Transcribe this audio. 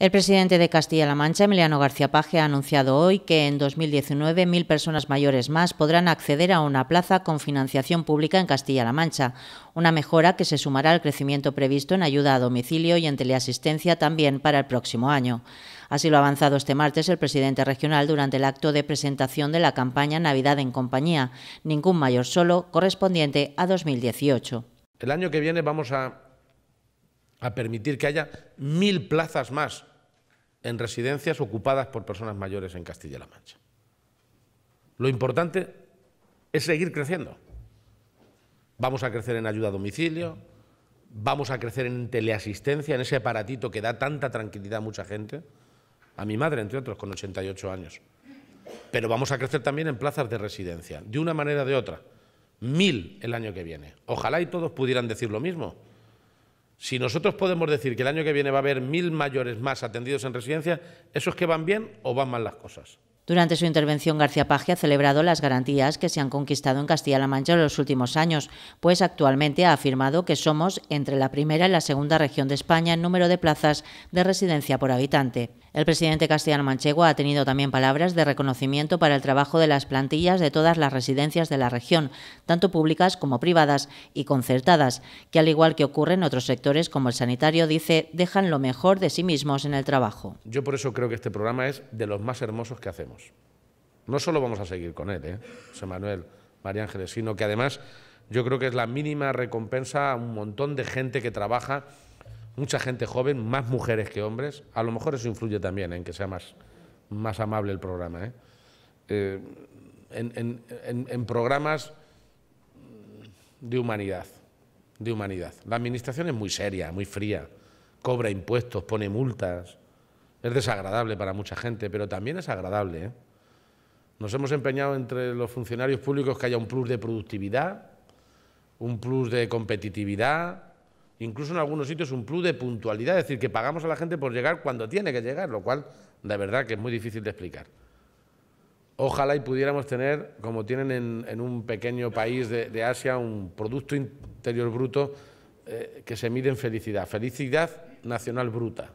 El presidente de Castilla-La Mancha, Emiliano García Paje, ha anunciado hoy que en 2019 mil personas mayores más podrán acceder a una plaza con financiación pública en Castilla-La Mancha, una mejora que se sumará al crecimiento previsto en ayuda a domicilio y en teleasistencia también para el próximo año. Así lo ha avanzado este martes el presidente regional durante el acto de presentación de la campaña Navidad en Compañía, ningún mayor solo, correspondiente a 2018. El año que viene vamos a, a permitir que haya mil plazas más en residencias ocupadas por personas mayores en Castilla-La Mancha. Lo importante es seguir creciendo. Vamos a crecer en ayuda a domicilio, vamos a crecer en teleasistencia, en ese aparatito que da tanta tranquilidad a mucha gente, a mi madre, entre otros, con 88 años. Pero vamos a crecer también en plazas de residencia, de una manera o de otra. Mil el año que viene. Ojalá y todos pudieran decir lo mismo si nosotros podemos decir que el año que viene va a haber mil mayores más atendidos en residencia, ¿eso es que van bien o van mal las cosas? Durante su intervención, García Paje ha celebrado las garantías que se han conquistado en Castilla-La Mancha en los últimos años, pues actualmente ha afirmado que somos entre la primera y la segunda región de España en número de plazas de residencia por habitante. El presidente castellano manchego ha tenido también palabras de reconocimiento para el trabajo de las plantillas de todas las residencias de la región, tanto públicas como privadas y concertadas, que al igual que ocurre en otros sectores como el sanitario, dice, dejan lo mejor de sí mismos en el trabajo. Yo por eso creo que este programa es de los más hermosos que hacemos no solo vamos a seguir con él, ¿eh? José Manuel, María Ángeles, sino que además yo creo que es la mínima recompensa a un montón de gente que trabaja, mucha gente joven, más mujeres que hombres. A lo mejor eso influye también en que sea más, más amable el programa. ¿eh? Eh, en, en, programas de humanidad, de humanidad. La administración es muy seria, muy fría, cobra impuestos, pone multas, es desagradable para mucha gente, pero también es agradable. ¿eh? Nos hemos empeñado entre los funcionarios públicos que haya un plus de productividad, un plus de competitividad, incluso en algunos sitios un plus de puntualidad, es decir, que pagamos a la gente por llegar cuando tiene que llegar, lo cual de verdad que es muy difícil de explicar. Ojalá y pudiéramos tener, como tienen en, un pequeño país de, Asia, un Producto Interior Bruto eh, que se mide en felicidad, felicidad nacional bruta.